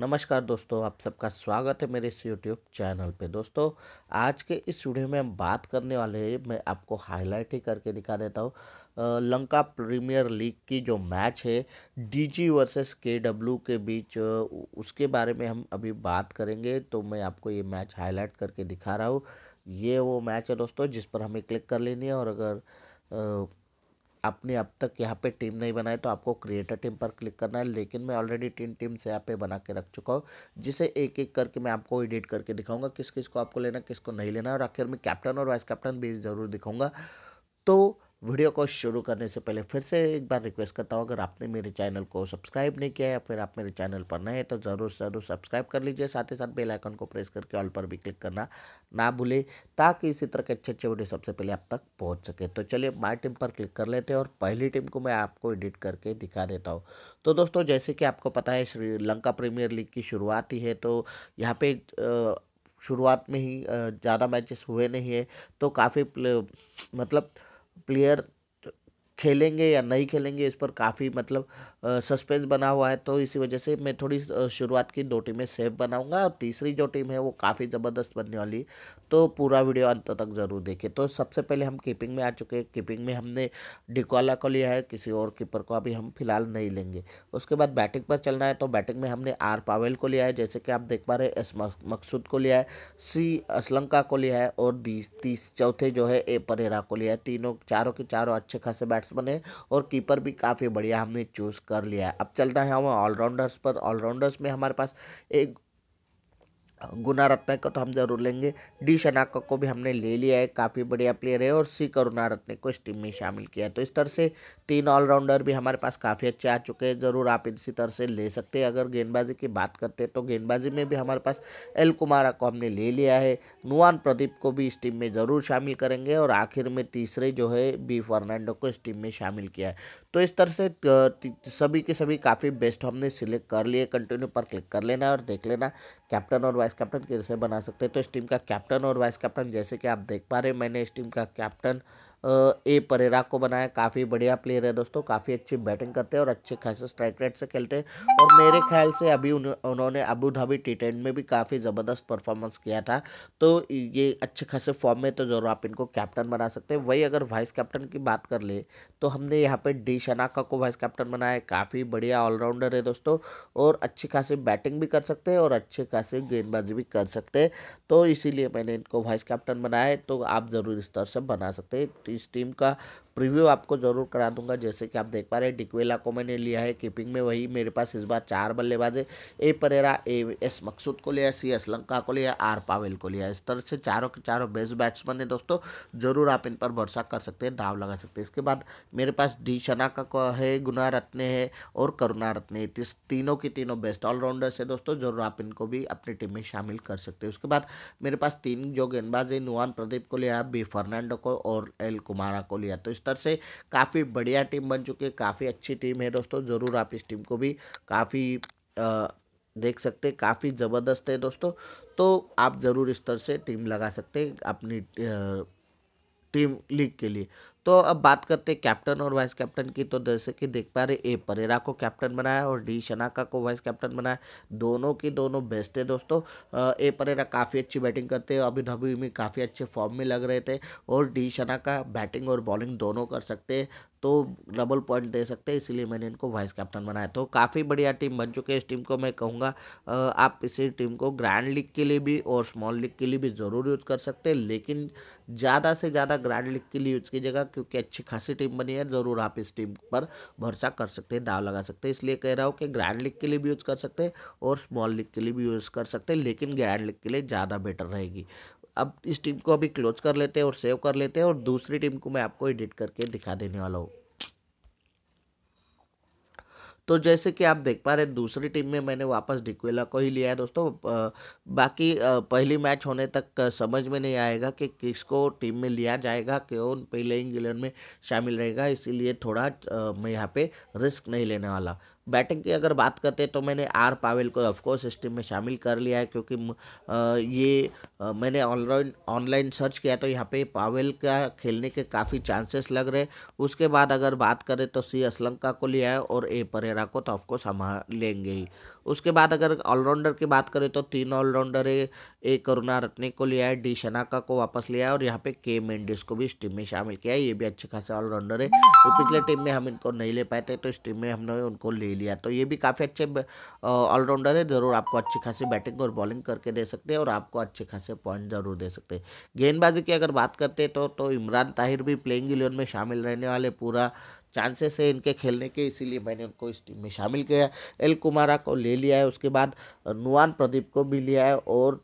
नमस्कार दोस्तों आप सबका स्वागत है मेरे इस यूट्यूब चैनल पे दोस्तों आज के इस वीडियो में हम बात करने वाले हैं मैं आपको हाईलाइट ही करके दिखा देता हूँ लंका प्रीमियर लीग की जो मैच है डीजी वर्सेस केडब्ल्यू के बीच उसके बारे में हम अभी बात करेंगे तो मैं आपको ये मैच हाईलाइट करके दिखा रहा हूँ ये वो मैच है दोस्तों जिस पर हमें क्लिक कर लेनी है और अगर आपने अब तक यहाँ पे टीम नहीं बनाई तो आपको क्रिएटर टीम पर क्लिक करना है लेकिन मैं ऑलरेडी तीन से यहाँ पे बना के रख चुका हूँ जिसे एक एक करके मैं आपको एडिट करके दिखाऊंगा किस किस को आपको लेना किसको नहीं लेना और आखिर में कैप्टन और वाइस कैप्टन भी ज़रूर दिखाऊंगा तो वीडियो को शुरू करने से पहले फिर से एक बार रिक्वेस्ट करता हूँ अगर आपने मेरे चैनल को सब्सक्राइब नहीं किया या फिर आप मेरे चैनल पर नए हैं तो ज़रूर ज़रूर सब्सक्राइब कर लीजिए साथ ही साथ बेल आइकन को प्रेस करके ऑल पर भी क्लिक करना ना भूलें ताकि इसी तरह के अच्छे अच्छे वीडियो सबसे पहले आप तक पहुँच सके तो चलिए माई टीम पर क्लिक कर लेते हैं और पहली टीम को मैं आपको एडिट करके दिखा देता हूँ तो दोस्तों जैसे कि आपको पता है श्रीलंका प्रीमियर लीग की शुरुआत ही है तो यहाँ पर शुरुआत में ही ज़्यादा मैचेस हुए नहीं है तो काफ़ी मतलब player खेलेंगे या नहीं खेलेंगे इस पर काफ़ी मतलब सस्पेंस बना हुआ है तो इसी वजह से मैं थोड़ी शुरुआत की दो टीमें सेफ बनाऊंगा और तीसरी जो टीम है वो काफ़ी ज़बरदस्त बनने वाली तो पूरा वीडियो अंत तक ज़रूर देखें तो सबसे पहले हम कीपिंग में आ चुके हैं कीपिंग में हमने डिकोला को लिया है किसी और कीपर को अभी हम फिलहाल नहीं लेंगे उसके बाद बैटिंग पर चलना है तो बैटिंग में हमने आर पावेल को लिया है जैसे कि आप देख पा रहे हैं एस मकसूद को लिया है सी असलंका को लिया है और तीस चौथे जो है ए परेरा को लिया है तीनों चारों के चारों अच्छे खासे बैट्स बैट्समैन बने और कीपर भी काफ़ी बढ़िया हमने चूज़ कर लिया है अब चलता है हम ऑलराउंडर्स पर ऑलराउंडर्स में हमारे पास एक गुना रत्न को तो हम जरूर लेंगे डी शनाका को भी हमने ले लिया है काफ़ी बढ़िया प्लेयर है और सी करुणा रत्न को इस टीम में शामिल किया तो इस तरह से तीन ऑलराउंडर भी हमारे पास काफ़ी अच्छे आ चुके हैं ज़रूर आप इसी तरह से ले सकते हैं अगर गेंदबाजी की बात करते हैं तो गेंदबाजी में भी हमारे पास एल कुमारा को हमने ले लिया है नुआन प्रदीप को भी इस टीम में ज़रूर शामिल करेंगे और आखिर में तीसरे जो है बी फर्नांडो को इस टीम में शामिल किया है तो इस तरह से सभी के सभी काफ़ी बेस्ट हमने सिलेक्ट कर लिए कंटिन्यू पर क्लिक कर लेना और देख लेना कैप्टन और वाइस कैप्टन कैसे बना सकते हैं तो इस टीम का कैप्टन और वाइस कैप्टन जैसे कि आप देख पा रहे हैं मैंने इस टीम का कैप्टन ए परेरा को बनाया काफ़ी बढ़िया प्लेयर है दोस्तों काफ़ी अच्छी बैटिंग करते हैं और अच्छे खासे स्ट्राइक रेट से खेलते हैं और मेरे ख्याल से अभी उन्होंने अबू धाबी टी टेन में भी काफ़ी ज़बरदस्त परफॉर्मेंस किया था तो ये अच्छे खासे फॉर्म में तो ज़रूर आप इनको कैप्टन बना सकते हैं वही अगर वाइस कैप्टन की बात कर ले तो हमने यहाँ पर डी शनाका को वाइस कैप्टन बनाया काफ़ी बढ़िया ऑलराउंडर है दोस्तों और अच्छी खासी बैटिंग भी कर सकते हैं और अच्छे खासे गेंदबाजी भी कर सकते हैं तो इसीलिए मैंने इनको वाइस कैप्टन बनाया तो आप ज़रूर इस तरह से बना सकते हैं इस टीम का प्रीव्यू आपको ज़रूर करा दूंगा जैसे कि आप देख पा रहे हैं डिकवेला को मैंने लिया है कीपिंग में वही मेरे पास इस बार चार बल्लेबाज है ए परेरा ए एस मकसूद को लिया सी एस लंका को लिया आर पावेल को लिया इस तरह से चारों के चारों बेस्ट बैट्समैन है दोस्तों ज़रूर आप इन पर भरोसा कर सकते हैं दाव लगा सकते हैं इसके बाद मेरे पास डी शनाका को है गुना रत्न है और करुणा रत्न है तीनों के तीनों बेस्ट ऑलराउंडर्स है दोस्तों ज़रूर आप इनको भी अपनी टीम में शामिल कर सकते हैं उसके बाद मेरे पास तीन जो गेंदबाज है नुआन प्रदीप को लिया बी फर्नांडो को और एल अनिल कुमारा को लिया तो इस तरह से काफ़ी बढ़िया टीम बन चुकी है काफ़ी अच्छी टीम है दोस्तों ज़रूर आप इस टीम को भी काफ़ी देख सकते हैं काफ़ी ज़बरदस्त है दोस्तों तो आप ज़रूर इस तरह से टीम लगा सकते हैं अपनी टीम लीग के लिए तो अब बात करते हैं कैप्टन और वाइस कैप्टन की तो जैसे कि देख पा रहे ए परेरा को कैप्टन बनाया और डी शनाका को वाइस कैप्टन बनाया दोनों की दोनों बेस्ट है दोस्तों ए परेरा काफ़ी अच्छी बैटिंग करते हैं अभी धबी में काफ़ी अच्छे फॉर्म में लग रहे थे और डी शनाका बैटिंग और बॉलिंग दोनों कर सकते हैं तो डबल पॉइंट दे सकते हैं इसीलिए मैंने इनको वाइस कैप्टन बनाया तो काफ़ी बढ़िया टीम बन चुकी है इस टीम को मैं कहूँगा आप इसी टीम को ग्रैंड लीग के लिए भी और स्मॉल लीग के लिए भी ज़रूर यूज़ कर सकते हैं लेकिन ज़्यादा से ज़्यादा ग्रैंड लीग के लिए यूज़ कीजिएगा क्योंकि अच्छी खासी टीम बनी है ज़रूर आप इस टीम पर भरोसा कर सकते हैं दाव लगा सकते हैं इसलिए कह रहा हूँ कि ग्रैंड लीग के लिए भी यूज़ कर सकते हैं और स्मॉल लीग के लिए भी यूज़ कर सकते हैं लेकिन ग्रैंड लीग के लिए ज़्यादा बेटर रहेगी अब इस टीम को अभी क्लोज कर लेते हैं और सेव कर लेते हैं और दूसरी टीम को मैं आपको एडिट करके दिखा देने वाला हूँ तो जैसे कि आप देख पा रहे हैं दूसरी टीम में मैंने वापस डिक्वेला को ही लिया है दोस्तों बाकी पहली मैच होने तक समझ में नहीं आएगा कि किसको टीम में लिया जाएगा क्यों पहले इंग्लैंड में शामिल रहेगा इसीलिए थोड़ा मैं यहाँ पे रिस्क नहीं लेने वाला बैटिंग की अगर बात करते हैं तो मैंने आर पावेल को ऑफकोर्स इस टीम में शामिल कर लिया है क्योंकि ये मैंने ऑनलाइन ऑनलाइन सर्च किया तो यहाँ पे पावेल का खेलने के काफ़ी चांसेस लग रहे उसके बाद अगर बात करें तो सी असलंका को लिया है और ए परेरा को तो ऑफकोर्स हम लेंगे ही उसके बाद अगर ऑलराउंडर की बात करें तो तीन ऑलराउंडर है ए करुणा रत्ने को लिया है डी शनाका को वापस लिया है और यहाँ पे के मेंडिस को भी इस टीम में शामिल किया है ये भी अच्छे खासे ऑलराउंडर है तो पिछले टीम में हम इनको नहीं ले पाए थे तो इस टीम में हमने उनको ले लिया तो ये भी काफ़ी अच्छे ऑलराउंडर है ज़रूर आपको अच्छी खासी बैटिंग और बॉलिंग करके दे सकते हैं और आपको अच्छे खासे पॉइंट ज़रूर दे सकते हैं गेंदबाजी की अगर बात करते हैं तो, तो इमरान ताहिर भी प्लेइंग इलेवन में शामिल रहने वाले पूरा चांसेस है इनके खेलने के इसीलिए मैंने उनको इस टीम में शामिल किया एल कुमारा को ले लिया है उसके बाद नुआन प्रदीप को भी लिया है और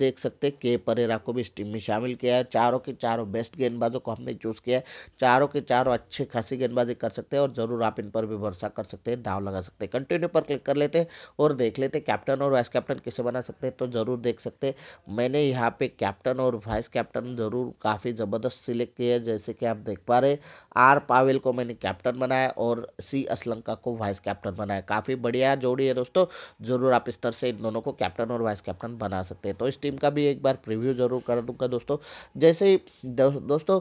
देख सकते हैं के परेरा को भी इस टीम में शामिल किया है चारों के चारों बेस्ट गेंदबाजों को हमने चूज़ किया है चारों के चारों अच्छे खासी गेंदबाजी कर सकते हैं और ज़रूर आप इन पर भी भरोसा कर सकते हैं दाव लगा सकते हैं कंटिन्यू पर क्लिक कर लेते हैं और देख लेते हैं कैप्टन और वाइस कैप्टन किसे बना सकते हैं तो ज़रूर देख सकते हैं मैंने यहाँ पर कैप्टन और वाइस कैप्टन ज़रूर काफ़ी ज़बरदस्त सिलेक्ट है जैसे कि आप देख पा रहे आर पावेल को मैंने कैप्टन बनाया और सी असलंका को वाइस कैप्टन बनाया काफ़ी बढ़िया जोड़ी है दोस्तों ज़रूर आप इस तरह से इन दोनों को कैप्टन और वाइस कैप्टन बना सकते हैं सकते हैं तो इस टीम का भी एक बार प्रीव्यू जरूर कर दूंगा दोस्तों जैसे ही दो, दोस्तों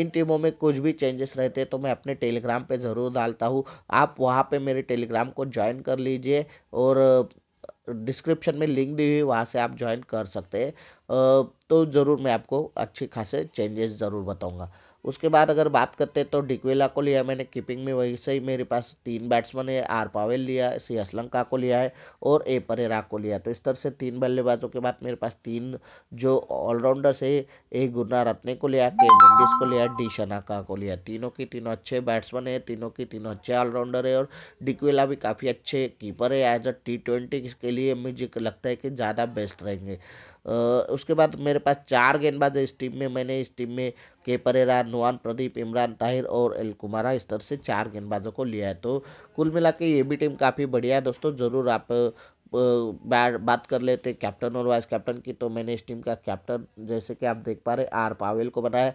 इन टीमों में कुछ भी चेंजेस रहते हैं तो मैं अपने टेलीग्राम पे ज़रूर डालता हूँ आप वहाँ पे मेरे टेलीग्राम को ज्वाइन कर लीजिए और डिस्क्रिप्शन में लिंक दी हुई वहाँ से आप ज्वाइन कर सकते हैं तो ज़रूर मैं आपको अच्छे खासे चेंजेस ज़रूर बताऊँगा उसके बाद अगर बात करते हैं तो डिक्वेला को लिया मैंने कीपिंग में वैसे ही मेरे पास तीन बैट्समैन है आर पावेल लिया सी असलंका को लिया है और ए परेरा को लिया तो इस तरह से तीन बल्लेबाजों के बाद मेरे पास तीन जो ऑलराउंडर्स है ए गुना रत्ने को लिया के मंडिस को लिया डी शनाका को लिया तीनों की तीनों अच्छे बैट्समैन है तीनों की तीनों अच्छे ऑलराउंडर है और डिक्वेला भी काफ़ी अच्छे कीपर है एज अ टी ट्वेंटी के लिए मुझे लगता है कि ज़्यादा बेस्ट रहेंगे उसके बाद मेरे पास चार गेंदबाज इस टीम में मैंने इस टीम में के परेरा नुआन प्रदीप इमरान ताहिर और एल कुमारा इस तरह से चार गेंदबाजों को लिया है तो कुल मिला के ये भी टीम काफ़ी बढ़िया है दोस्तों ज़रूर आप बात कर लेते हैं कैप्टन और वाइस कैप्टन की तो मैंने इस टीम का कैप्टन जैसे कि आप देख पा रहे आर पावेल को बनाया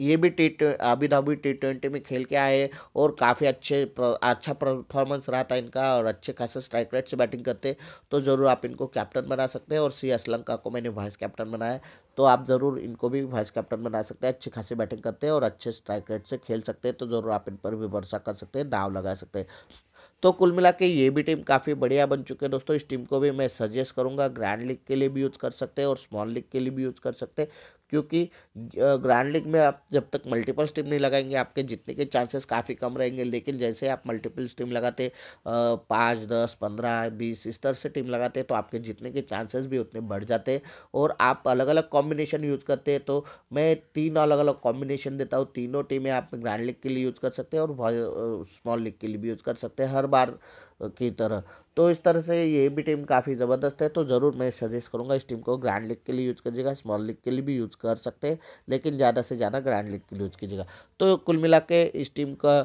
ये भी टी अभी अभी टी ट्वेंटी में खेल के आए और काफ़ी अच्छे अच्छा परफॉर्मेंस रहा था इनका और अच्छे खासे स्ट्राइक रेट से बैटिंग करते तो ज़रूर आप इनको कैप्टन बना सकते हैं और सी श्रीलंका को मैंने वाइस कैप्टन बनाया तो आप ज़रूर इनको भी वाइस कैप्टन बना सकते हैं अच्छी खासी बैटिंग करते हैं और अच्छे स्ट्राइक रेट से खेल सकते हैं तो ज़रूर आप इन पर भी भरोसा कर सकते हैं दाव लगा सकते हैं तो कुल मिला के ये भी टीम काफ़ी बढ़िया बन चुके हैं दोस्तों इस टीम को भी मैं सजेस्ट करूँगा ग्रैंड लीग के लिए भी यूज़ कर सकते हैं और स्मॉल लीग के लिए भी यूज़ कर सकते हैं क्योंकि ग्रैंड लीग में आप जब तक मल्टीपल स्टीम नहीं लगाएंगे आपके जीतने के चांसेस काफ़ी कम रहेंगे लेकिन जैसे आप मल्टीपल स्टीम लगाते पाँच दस पंद्रह बीस इस तरह से टीम लगाते तो आपके जीतने के चांसेस भी उतने बढ़ जाते और आप अलग अलग कॉम्बिनेशन यूज़ करते तो मैं तीन अलग अलग कॉम्बिनेशन देता हूँ तीनों टीमें आप ग्रैंड लीग के लिए यूज़ कर सकते हैं और स्मॉल लीग के लिए भी यूज़ कर सकते हैं हर बार की तरह तो इस तरह से ये भी टीम काफ़ी ज़बरदस्त है तो ज़रूर मैं सजेस्ट करूँगा इस टीम को ग्रैंड लीग के लिए यूज़ कीजिएगा स्मॉल लीग के लिए भी यूज़ कर सकते हैं लेकिन ज़्यादा से ज़्यादा ग्रैंड लीग के लिए यूज़ कीजिएगा तो कुल मिला के इस टीम का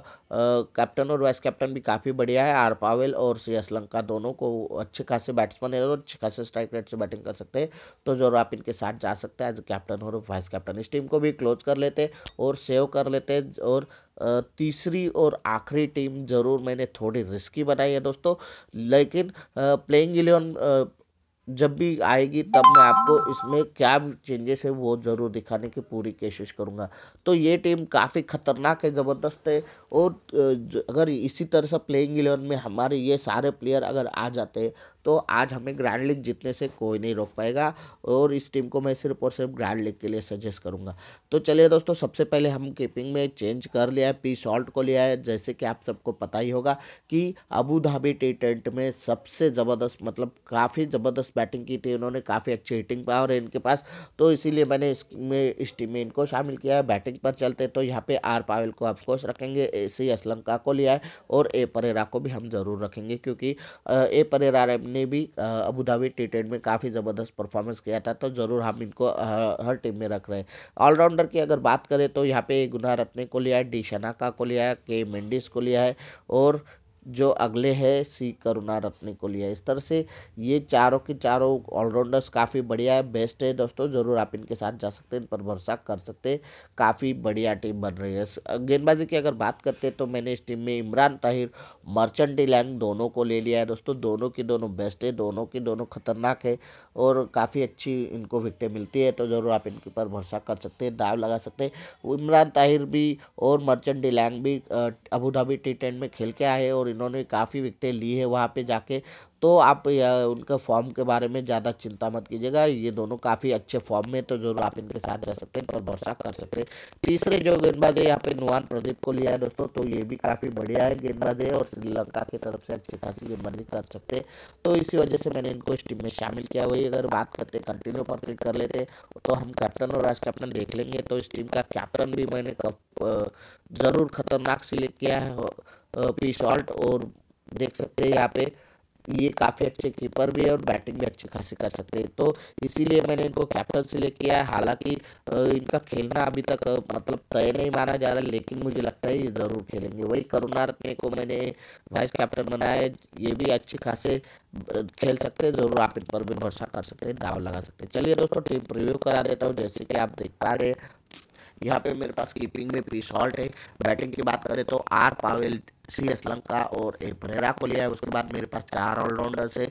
कैप्टन और वाइस कैप्टन भी काफ़ी बढ़िया है आर पावेल और सी लंका दोनों को अच्छे खासे बैट्समैन है और अच्छे खासे स्ट्राइक रेट से बैटिंग कर सकते हैं तो ज़रूर आप इनके साथ जा सकते हैं एज कैप्टन और वाइस कैप्टन इस टीम को भी क्लोज कर लेते और सेव कर लेते और तीसरी और आखिरी टीम ज़रूर मैंने थोड़ी रिस्की बनाई है दोस्तों लेकिन प्लेइंग इलेवन जब भी आएगी तब मैं आपको इसमें क्या चेंजेस है वो ज़रूर दिखाने की पूरी कोशिश करूँगा तो ये टीम काफ़ी ख़तरनाक है ज़बरदस्त है और अगर इसी तरह से प्लेइंग इलेवन में हमारे ये सारे प्लेयर अगर आ जाते हैं तो आज हमें ग्रैंड लीग जीतने से कोई नहीं रोक पाएगा और इस टीम को मैं सिर्फ और सिर्फ ग्रैंड लीग के लिए सजेस्ट करूँगा तो चलिए दोस्तों सबसे पहले हम कीपिंग में चेंज कर लिया है पी सॉल्ट को लिया है जैसे कि आप सबको पता ही होगा कि अबू धाबी टी टेंट में सबसे ज़बरदस्त मतलब काफ़ी ज़बरदस्त बैटिंग की थी उन्होंने काफ़ी अच्छी हिटिंग पावर है इनके पास तो इसीलिए मैंने इसमें इस टीम में इनको शामिल किया है बैटिंग पर चलते तो यहाँ पे आर पावेल को ऑफकोर्स रखेंगे ए सी असलंका को लिया है और ए परेरा को भी हम ज़रूर रखेंगे क्योंकि ए परेरा ने भी अबूधाबी टी टेन में काफ़ी ज़बरदस्त परफॉर्मेंस किया था तो ज़रूर हम इनको हर टीम में रख रहे हैं ऑलराउंडर की अगर बात करें तो यहाँ पे गुना रत्ने को लिया है डी शनाका को लिया है के मेंडिस को लिया है और जो अगले है सी करुणा रत्न को लिया इस तरह से ये चारों के चारों ऑलराउंडर्स काफ़ी बढ़िया है बेस्ट है दोस्तों ज़रूर आप इनके साथ जा सकते हैं इन पर भरोसा कर सकते हैं काफ़ी बढ़िया टीम बन रही है गेंदबाजी की अगर बात करते हैं तो मैंने इस टीम में इमरान ताहिर मर्चेंट लैंग दोनों को ले लिया है दोस्तों दोनों की दोनों बेस्ट है दोनों की दोनों खतरनाक है और काफ़ी अच्छी इनको विकटें मिलती है तो ज़रूर आप इनके पर भरोसा कर सकते हैं दाव लगा सकते हैं इमरान ताहिर भी और मर्चेंट लैंग भी अबू धाबी टी टेन में खेल के आए और जिन्होंने काफ़ी विकटें ली है वहाँ पे जाके तो आप उनके फॉर्म के बारे में ज़्यादा चिंता मत कीजिएगा ये दोनों काफ़ी अच्छे फॉर्म में तो जरूर आप इनके साथ रह सकते हैं और भरोसा कर सकते हैं तीसरे जो गेंदबाज है यहाँ पे नुआन प्रदीप को लिया है दोस्तों तो ये भी काफ़ी बढ़िया है गेंदबाज है और श्रीलंका की तरफ से अच्छी खासी गेंदबाजी कर सकते हैं तो इसी वजह से मैंने इनको इस टीम में शामिल किया वही अगर बात करते कंटिन्यू पर क्लिक कर लेते तो हम कैप्टन और वाइस कैप्टन देख लेंगे तो इस टीम का कैप्टन भी मैंने ज़रूर खतरनाक सिलेक्ट किया है पी शॉर्ट और देख सकते हैं यहाँ पे ये काफ़ी अच्छे कीपर भी है और बैटिंग भी अच्छी खासी कर सकते हैं तो इसीलिए मैंने इनको कैप्टन सिलेक्ट किया है हालांकि इनका खेलना अभी तक मतलब तय नहीं माना जा रहा है लेकिन मुझे लगता है ये ज़रूर खेलेंगे वही करुणारत्ने को मैंने वाइस कैप्टन बनाया है ये भी अच्छी खासे खेल सकते हैं ज़रूर आप इन पर भी भरोसा कर सकते हैं दाव लगा सकते हैं चलिए दोस्तों टीम रिव्यू करा देता हूँ जैसे कि आप देख पा रहे हैं यहाँ पे मेरे पास कीपिंग में प्री शॉर्ट है बैटिंग की बात करें तो R Powell C Asalanka और ए परेरा को लिया है उसके बाद मेरे पास चार ऑलराउंडर्स है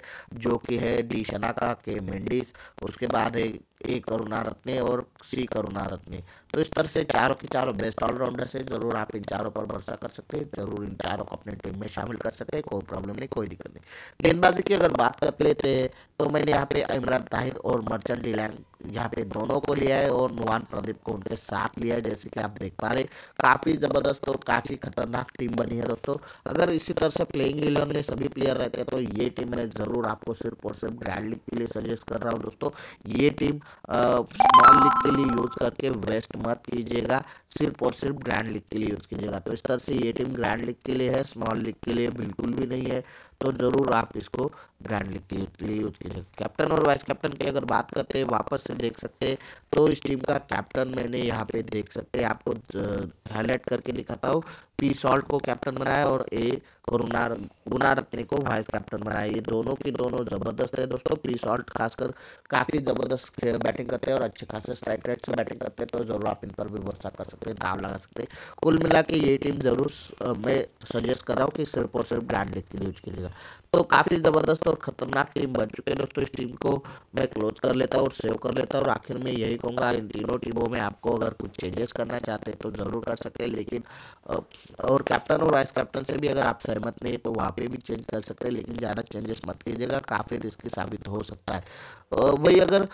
जो कि है डी शनाका के मेंडिस उसके बाद है ए करुणा रत्ने और सी करुणा रत्ने तो इस तरह से चारों के चारों बेस्ट ऑलराउंडर्स है ज़रूर आप इन चारों पर भरोसा कर सकते हैं ज़रूर इन चारों को अपने टीम में शामिल कर सकते हैं कोई प्रॉब्लम नहीं कोई दिक्कत नहीं गेंदबाजी की अगर बात कर लेते हैं तो मैंने यहाँ पे इमरान ताहिर और मर्चेंट डिलैंग यहाँ पे दोनों को लिया है और नुहान प्रदीप को उनके साथ लिया है जैसे कि आप देख पा रहे काफ़ी ज़बरदस्त और काफ़ी खतरनाक टीम बनी है दोस्तों अगर इसी तरह से प्लेइंग इलेवन में सभी प्लेयर रहते हैं तो ये टीम मैं ज़रूर आपको सिर्फ और सिर्फ ग्रैंड लीग के लिए सजेस्ट कर रहा हूँ दोस्तों ये टीम स्मॉल लिख के लिए यूज़ करके वेस्ट मत कीजिएगा सिर्फ और सिर्फ ग्रैंड लिख के लिए यूज़ कीजिएगा तो इस तरह से ये टीम ग्रैंड लिख के लिए है स्मॉल लिख के लिए बिल्कुल भी नहीं है तो ज़रूर आप इसको ब्रांड लिख के लिए यूज कीजिए कैप्टन और वाइस कैप्टन की अगर बात करते हैं वापस से देख सकते हैं तो इस टीम का कैप्टन मैंने यहाँ पे देख सकते हैं आपको हाईलाइट करके दिखाता हूँ पी सॉल्ट को कैप्टन बनाया और ए गुना गुना रत्ने को वाइस कैप्टन बनाया ये दोनों की दोनों ज़बरदस्त है दोस्तों पी सॉल्ट खासकर काफ़ी ज़बरदस्त बैटिंग करते हैं और अच्छे खासे स्ट्राइक रेट से बैटिंग करते हैं तो ज़रूर आप इन पर भी भरोसा कर सकते हैं दाम लगा सकते हैं कुल मिला के ये टीम ज़रूर मैं सजेस्ट कर रहा हूँ कि सिर्फ और सिर्फ ब्रांड लिख के लिए यूज के लिए जाएगा तो काफ़ी ज़बरदस्त और ख़तरनाक टीम बन चुके हैं दोस्तों इस टीम को मैं क्लोज कर लेता हूँ और सेव कर लेता हूँ और आखिर में यही कहूँगा इन तीनों टीमों में आपको अगर कुछ चेंजेस करना चाहते हैं तो ज़रूर कर सकते हैं लेकिन और कैप्टन और वाइस कैप्टन से भी अगर आप सहमत नहीं तो वहाँ पर भी चेंज कर सकते हैं लेकिन ज़्यादा चेंजेस मत कीजिएगा काफ़ी रिस्की साबित हो सकता है वही अगर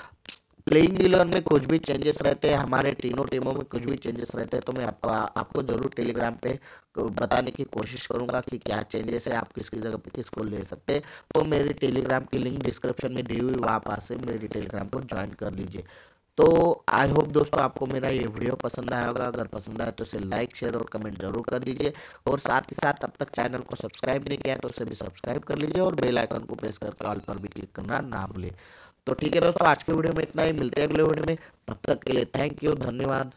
प्लेइंग इलेवन में कुछ भी चेंजेस रहते हैं हमारे तीनों टीमों में कुछ भी चेंजेस रहते हैं तो मैं आपको आपको जरूर टेलीग्राम पे बताने की कोशिश करूंगा कि क्या चेंजेस है आप किसकी जगह पे किसको ले सकते हैं तो मेरी टेलीग्राम की लिंक डिस्क्रिप्शन में दी हुई वहाँ से मेरी टेलीग्राम को ज्वाइन कर लीजिए तो आई होप दोस्तों आपको मेरा ये वीडियो पसंद आया होगा अगर पसंद आया तो इसे लाइक शेयर और कमेंट जरूर कर दीजिए और साथ ही साथ अब तक चैनल को सब्सक्राइब नहीं किया है तो उसे भी सब्सक्राइब कर लीजिए और बेल आइकन को प्रेस करके ऑल पर भी क्लिक करना ना भूलें तो ठीक है दोस्तों आज के वीडियो में इतना ही मिलते हैं अगले वीडियो में तब तक के लिए थैंक यू धन्यवाद